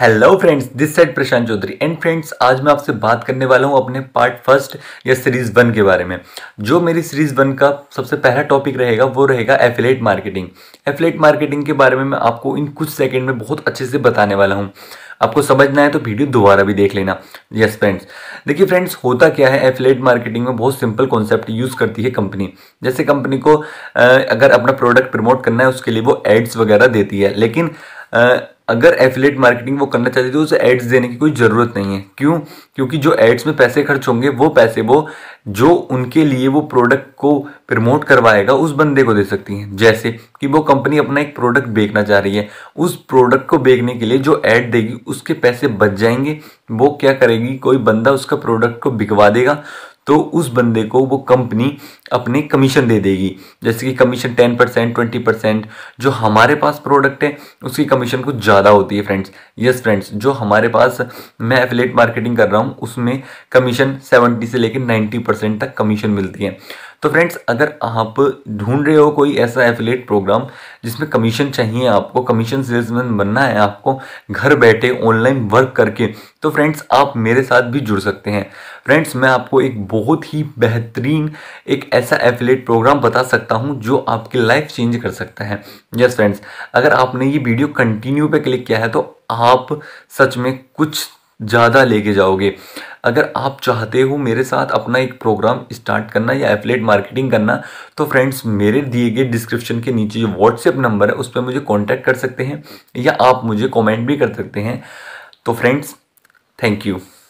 hello friends this side Prashant Chaudhary and friends आज मैं आपसे बात करने वाला हूं अपने पार्ट फर्स्ट या सीरीज वन के बारे में जो मेरी सीरीज वन का सबसे पहला टॉपिक रहेगा वो रहेगा एफिलेट मार्केटिंग एफिलेट मार्केटिंग के बारे में मैं आपको इन कुछ सेकंड में बहुत अच्छे से बताने वाला हूं आपको समझना है तो वीडियो दोबारा भी देख लेना यस फ्रेंड्स देखिए फ्रेंड्स होता क्या है एफिलेट मार्केटिंग में बहुत सिंपल कॉन्सेप्ट यूज़ करती है कंपनी जैसे कंपनी को अगर अपना प्रोडक्ट प्रमोट करना है उसके लिए वो एड्स वगैरह देती है लेकिन अगर एफिलेट मार्केटिंग वो करना चाहती है तो उसे एड्स देने की कोई ज़रूरत नहीं है क्यों क्योंकि जो एड्स में पैसे खर्च होंगे वो पैसे वो जो उनके लिए वो प्रोडक्ट को प्रमोट करवाएगा उस बंदे को दे सकती हैं जैसे कि वो कंपनी अपना एक प्रोडक्ट बेचना चाह रही है उस प्रोडक्ट को बेचने के लिए जो ऐड देगी उसके पैसे बच जाएंगे वो क्या करेगी कोई बंदा उसका प्रोडक्ट को बिकवा देगा तो उस बंदे को वो कंपनी अपने कमीशन दे देगी जैसे कि commission ten percent twenty percent जो हमारे पास प्रोडक्ट है उसकी कमीशन कुछ ज़्यादा होती है फ्रेंड्स यस फ्रेंड्स जो हमारे पास मैं एफिलेट मार्केटिंग कर रहा हूँ उसमें कमीशन सेवेंटी से लेकर नाइन्टी परसेंट तक कमीशन मिलती है तो फ्रेंड्स अगर आप ढूंढ रहे हो कोई ऐसा एफिलेट प्रोग्राम जिसमें कमीशन चाहिए आपको कमीशन सेल्समैन बनना है आपको घर बैठे ऑनलाइन वर्क करके तो फ्रेंड्स आप मेरे साथ भी जुड़ सकते हैं फ्रेंड्स मैं आपको एक बहुत ही बेहतरीन एक ऐसा एफिलेट प्रोग्राम बता सकता हूँ जो आपकी लाइफ चेंज कर सकता है यस yes, फ्रेंड्स अगर आपने ये वीडियो कंटिन्यू पे क्लिक किया है तो आप सच में कुछ ज़्यादा लेके जाओगे अगर आप चाहते हो मेरे साथ अपना एक प्रोग्राम स्टार्ट करना या एफलेट मार्केटिंग करना तो फ्रेंड्स मेरे दिए गए डिस्क्रिप्शन के नीचे जो व्हाट्सएप नंबर है उस पर मुझे कॉन्टैक्ट कर सकते हैं या आप मुझे कॉमेंट भी कर सकते हैं तो फ्रेंड्स थैंक यू